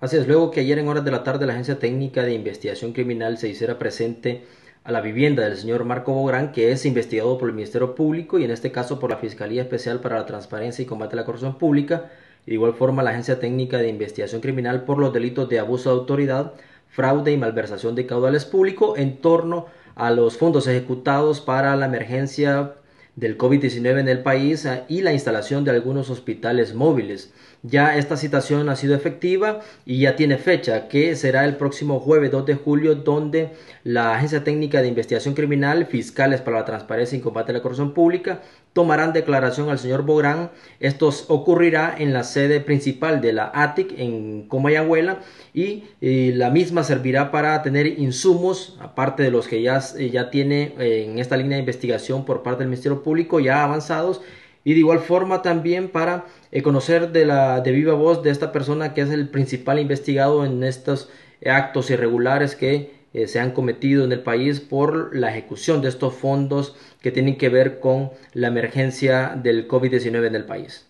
Así es, luego que ayer en horas de la tarde la Agencia Técnica de Investigación Criminal se hiciera presente a la vivienda del señor Marco Bográn, que es investigado por el Ministerio Público y en este caso por la Fiscalía Especial para la Transparencia y Combate a la Corrupción Pública, y de igual forma la Agencia Técnica de Investigación Criminal por los delitos de abuso de autoridad, fraude y malversación de caudales públicos en torno a los fondos ejecutados para la emergencia del COVID-19 en el país ah, y la instalación de algunos hospitales móviles. Ya esta citación ha sido efectiva y ya tiene fecha, que será el próximo jueves 2 de julio, donde la Agencia Técnica de Investigación Criminal, Fiscales para la Transparencia y Combate a la Corrupción Pública, tomarán declaración al señor Bográn. Esto ocurrirá en la sede principal de la ATIC en Comayagüela y, la misma servirá para tener insumos, aparte de los que ya, ya tiene eh, en esta línea de investigación por parte del Ministerio público ya avanzados y de igual forma también para eh, conocer de, la, de viva voz de esta persona que es el principal investigado en estos eh, actos irregulares que eh, se han cometido en el país por la ejecución de estos fondos que tienen que ver con la emergencia del COVID-19 en el país.